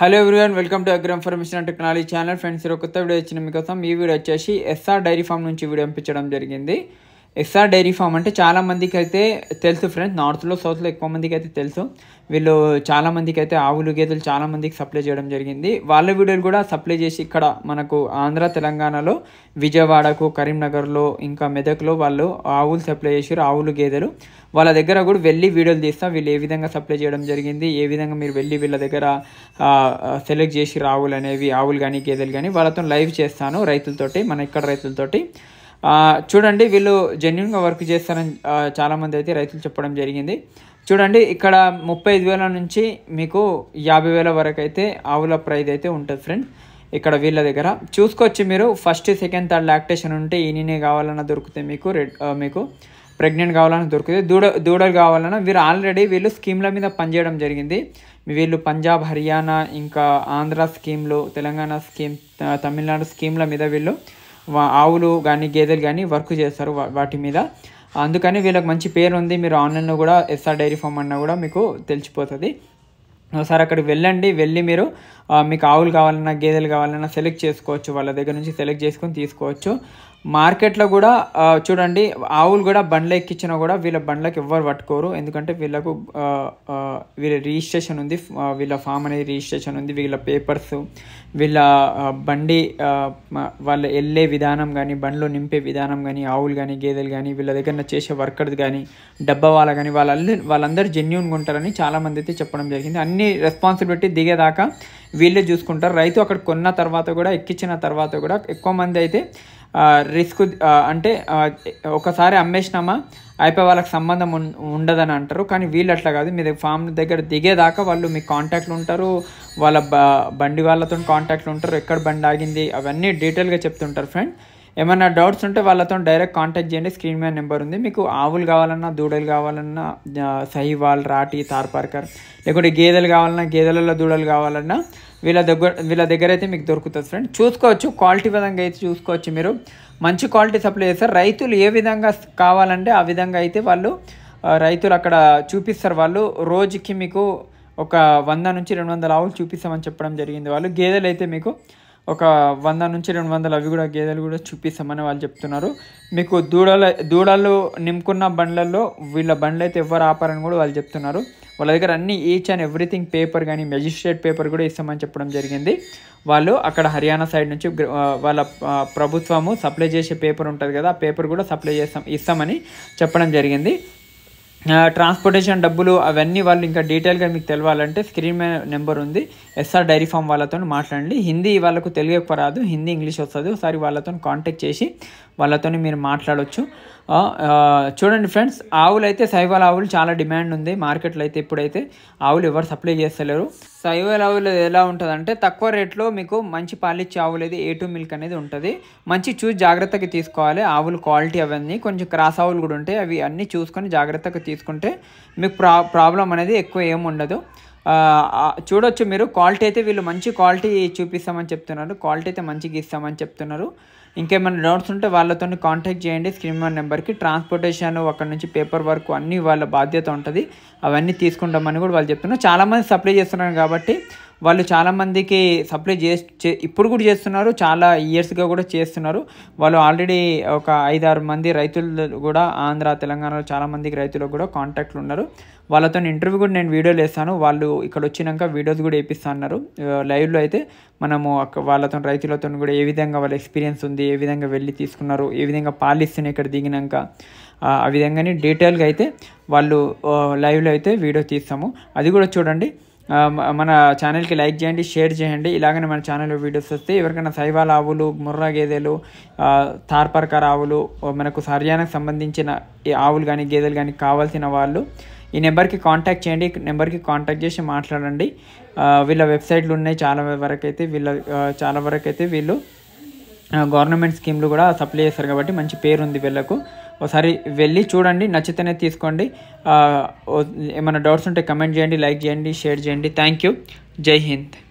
hello everyone welcome to agri information and technology channel friends ఇరవై కొత్త video వచ్చిన మీకోసం ఈ వీడియో వచ్చేసి ఎస్ఆర్ డైరీ ఫామ్ నుంచి వీడియో పంపించడం జరిగింది ఎస్ఆర్ డైరీ ఫామ్ అంటే చాలామందికి అయితే తెలుసు ఫ్రెండ్స్ నార్త్లో సౌత్లో ఎక్కువ మందికి అయితే తెలుసు వీళ్ళు చాలామందికి అయితే ఆవులు గేదెలు చాలామందికి సప్లై చేయడం జరిగింది వాళ్ళ వీడియోలు కూడా సప్లై చేసి ఇక్కడ మనకు ఆంధ్ర తెలంగాణలో విజయవాడకు కరీంనగర్లో ఇంకా మెదక్లో వాళ్ళు ఆవులు సప్లై చేసారు ఆవులు గేదెలు వాళ్ళ దగ్గర కూడా వెళ్ళి వీడియోలు తీస్తా వీళ్ళు ఏ విధంగా సప్లై చేయడం జరిగింది ఏ విధంగా మీరు వెళ్ళి వీళ్ళ దగ్గర సెలెక్ట్ చేసి ఆవులు అనేవి ఆవులు కానీ గేదెలు కానీ వాళ్ళతో లైవ్ చేస్తాను రైతులతోటి మన ఇక్కడ రైతులతోటి చూడండి వీళ్ళు జెన్యున్గా వర్క్ చేస్తారని చాలామంది అయితే రైతులు చెప్పడం జరిగింది చూడండి ఇక్కడ ముప్పై ఐదు వేల నుంచి మీకు యాభై వేల వరకు అయితే ఆవుల ప్రైజ్ అయితే ఉంటుంది ఫ్రెండ్ ఇక్కడ వీళ్ళ దగ్గర చూసుకొచ్చి మీరు ఫస్ట్ సెకండ్ థర్డ్ లాక్టేషన్ ఉంటే ఈనినే కావాలన్నా దొరుకుతాయి మీకు రెడ్ మీకు ప్రెగ్నెంట్ కావాలన్నా దొరుకుతుంది దూడ దూడలు కావాలన్నా వీరు ఆల్రెడీ వీళ్ళు స్కీమ్ల మీద పనిచేయడం జరిగింది వీళ్ళు పంజాబ్ హర్యానా ఇంకా ఆంధ్ర స్కీమ్లు తెలంగాణ స్కీమ్ తమిళనాడు స్కీమ్ల మీద వీళ్ళు ఆవులు కానీ గేదెలు కానీ వర్క్ చేస్తారు వాటి మీద అందుకని వీళ్ళకి మంచి పేరు ఉంది మీరు ఆన్లైన్లో కూడా ఎస్ఆర్ డైరీ ఫామ్ అన్నా కూడా మీకు తెలిసిపోతుంది ఒకసారి అక్కడికి వెళ్ళండి వెళ్ళి మీరు మీకు ఆవులు కావాలన్నా గేదెలు కావాలన్నా సెలెక్ట్ చేసుకోవచ్చు వాళ్ళ దగ్గర నుంచి సెలెక్ట్ చేసుకొని తీసుకోవచ్చు మార్కెట్లో కూడా చూడండి ఆవులు కూడా బండ్లు ఎక్కించినా కూడా వీళ్ళ బండ్లకు ఎవ్వరు పట్టుకోరు ఎందుకంటే వీళ్ళకు వీళ్ళ రిజిస్ట్రేషన్ ఉంది వీళ్ళ ఫామ్ అనేది రిజిస్ట్రేషన్ ఉంది వీళ్ళ పేపర్స్ వీళ్ళ బండి వాళ్ళు వెళ్ళే విధానం కానీ బండ్లు నింపే విధానం కానీ ఆవులు కానీ గేదెలు కానీ వీళ్ళ దగ్గర చేసే వర్కర్స్ కానీ డబ్బా వాళ్ళ కానీ వాళ్ళు వాళ్ళందరూ జెన్యున్గా ఉంటారని చాలామంది అయితే చెప్పడం జరిగింది అన్ని రెస్పాన్సిబిలిటీ దిగేదాకా వీళ్ళే చూసుకుంటారు రైతు అక్కడ కొన్న తర్వాత కూడా ఎక్కించిన తర్వాత కూడా ఎక్కువ మంది అయితే రిస్క్ అంటే ఒకసారి అమ్మేసినామా అయిపోయి వాళ్ళకి సంబంధం ఉండదని అంటారు కానీ వీళ్ళు అట్లా కాదు మీ ఫామ్ దగ్గర దిగేదాకా వాళ్ళు మీ కాంటాక్ట్లు ఉంటారు వాళ్ళ బండి వాళ్ళతో కాంటాక్ట్లు ఉంటారు ఎక్కడ బండి ఆగింది అవన్నీ డీటెయిల్గా చెప్తుంటారు ఫ్రెండ్ ఏమైనా డౌట్స్ ఉంటే వాళ్ళతో డైరెక్ట్ కాంటాక్ట్ చేయండి స్క్రీన్ మీద నెంబర్ ఉంది మీకు ఆవులు కావాలన్నా దూడలు కావాలన్నా సహివాల్ రాటి తార్పార్కర్ లేకుంటే గేదెలు కావాలన్నా గేదెలలో దూడలు కావాలన్నా వీళ్ళ దగ్గర వీళ్ళ దగ్గర అయితే మీకు దొరుకుతుంది ఫ్రెండ్ చూసుకోవచ్చు క్వాలిటీ విధంగా అయితే చూసుకోవచ్చు మీరు మంచి క్వాలిటీ సప్లై చేస్తారు రైతులు ఏ విధంగా కావాలంటే ఆ విధంగా అయితే వాళ్ళు రైతులు అక్కడ చూపిస్తారు వాళ్ళు రోజుకి మీకు ఒక వంద నుంచి రెండు వందల ఆవులు చూపిస్తామని చెప్పడం జరిగింది వాళ్ళు గేదెలు అయితే మీకు ఒక వంద నుంచి రెండు వందలు అవి కూడా గేదెలు కూడా చూపిస్తామని వాళ్ళు చెప్తున్నారు మీకు దూడల దూడలు నింపుకున్న బండ్లలో వీళ్ళ బండ్లు అయితే ఎవరు ఆపారని కూడా వాళ్ళు చెప్తున్నారు వాళ్ళ దగ్గర అన్ని ఈచ్ అండ్ ఎవ్రీథింగ్ పేపర్ కానీ మెజిస్ట్రేట్ పేపర్ కూడా ఇస్తామని చెప్పడం జరిగింది వాళ్ళు అక్కడ హర్యానా సైడ్ నుంచి వాళ్ళ ప్రభుత్వము సప్లై చేసే పేపర్ ఉంటుంది కదా ఆ పేపర్ కూడా సప్లై చేస్తాం ఇస్తామని చెప్పడం జరిగింది ట్రాన్స్పోర్టేషన్ డబ్బులు అవన్నీ వాళ్ళు ఇంకా డీటెయిల్గా మీకు తెలవాలంటే స్క్రీన్ మీద నెంబర్ ఉంది ఎస్ఆర్ డైరీ ఫామ్ వాళ్ళతో మాట్లాడండి హిందీ వాళ్ళకు తెలియకపోరాదు హిందీ ఇంగ్లీష్ వస్తుంది ఒకసారి వాళ్ళతో కాంటాక్ట్ చేసి వాళ్ళతో మీరు మాట్లాడవచ్చు చూడండి ఫ్రెండ్స్ ఆవులు అయితే సైవాల్ ఆవులు చాలా డిమాండ్ ఉంది మార్కెట్లో అయితే ఇప్పుడైతే ఆవులు ఎవరు సప్లై చేస్తలేరు సైవాల్ ఆవులు ఎలా ఉంటుందంటే తక్కువ రేట్లో మీకు మంచి పాలిచ్చే ఆవులు అయితే ఏ టూ మిల్క్ అనేది ఉంటుంది మంచి చూసి జాగ్రత్తగా తీసుకోవాలి ఆవులు క్వాలిటీ అవన్నీ కొంచెం క్రాస్ ఆవులు కూడా ఉంటాయి అవి అన్నీ చూసుకొని జాగ్రత్తగా తీసుకుంటే మీకు ప్రా ప్రాబ్లం అనేది ఎక్కువ ఏమి ఉండదు చూడొచ్చు మీరు క్వాలిటీ అయితే వీళ్ళు మంచి క్వాలిటీ చూపిస్తామని చెప్తున్నారు క్వాలిటీ అయితే మంచిగా ఇస్తామని చెప్తున్నారు ఇంకేమైనా డౌట్స్ ఉంటే వాళ్ళతో కాంటాక్ట్ చేయండి స్క్రీన్ మన నెంబర్కి ట్రాన్స్పోర్టేషన్ అక్కడ నుంచి పేపర్ వర్క్ అన్నీ వాళ్ళ బాధ్యత ఉంటుంది అవన్నీ తీసుకుంటామని కూడా వాళ్ళు చెప్తున్నారు చాలామంది సప్లై చేస్తున్నారు కాబట్టి వాళ్ళు చాలామందికి సప్లై చేసి ఇప్పుడు కూడా చేస్తున్నారు చాలా ఇయర్స్గా కూడా చేస్తున్నారు వాళ్ళు ఆల్రెడీ ఒక ఐదారు మంది రైతులు కూడా ఆంధ్ర తెలంగాణలో చాలామందికి రైతులకు కూడా కాంటాక్ట్లు ఉన్నారు వాళ్ళతో ఇంటర్వ్యూ కూడా నేను వీడియోలు వేస్తాను వాళ్ళు ఇక్కడ వచ్చినాక వీడియోస్ కూడా వేపిస్తున్నారు లైవ్లో అయితే మనము వాళ్ళతో రైతులతో కూడా ఏ విధంగా వాళ్ళ ఎక్స్పీరియన్స్ ఉంది ఏ విధంగా వెళ్ళి తీసుకున్నారు ఏ విధంగా పాలిస్తున్నాయి ఇక్కడ దిగినాక ఆ విధంగానే డీటెయిల్గా అయితే వాళ్ళు లైవ్లో అయితే వీడియో తీస్తాము అది కూడా చూడండి మన ఛానల్కి లైక్ చేయండి షేర్ చేయండి ఇలాగనే మన ఛానల్లో వీడియోస్ వస్తే ఎవరికైనా సైవాల ఆవులు ముర్రా గేదెలు తార్పర్కర్ ఆవులు మనకు హర్యానాకు సంబంధించిన ఈ ఆవులు కానీ గేదెలు కానీ కావాల్సిన వాళ్ళు ఈ నెంబర్కి కాంటాక్ట్ చేయండి నెంబర్కి కాంటాక్ట్ చేసి మాట్లాడండి వీళ్ళ వెబ్సైట్లు ఉన్నాయి చాలా వరకు అయితే వీళ్ళ చాలా వరకు అయితే వీళ్ళు గవర్నమెంట్ స్కీమ్లు కూడా సప్లై చేస్తారు కాబట్టి మంచి పేరు ఉంది వీళ్ళకు ఒకసారి వెళ్ళి చూడండి నచ్చితేనే తీసుకోండి ఏమైనా డౌట్స్ ఉంటే కమెంట్ చేయండి లైక్ చేయండి షేర్ చేయండి థ్యాంక్ యూ జై హింద్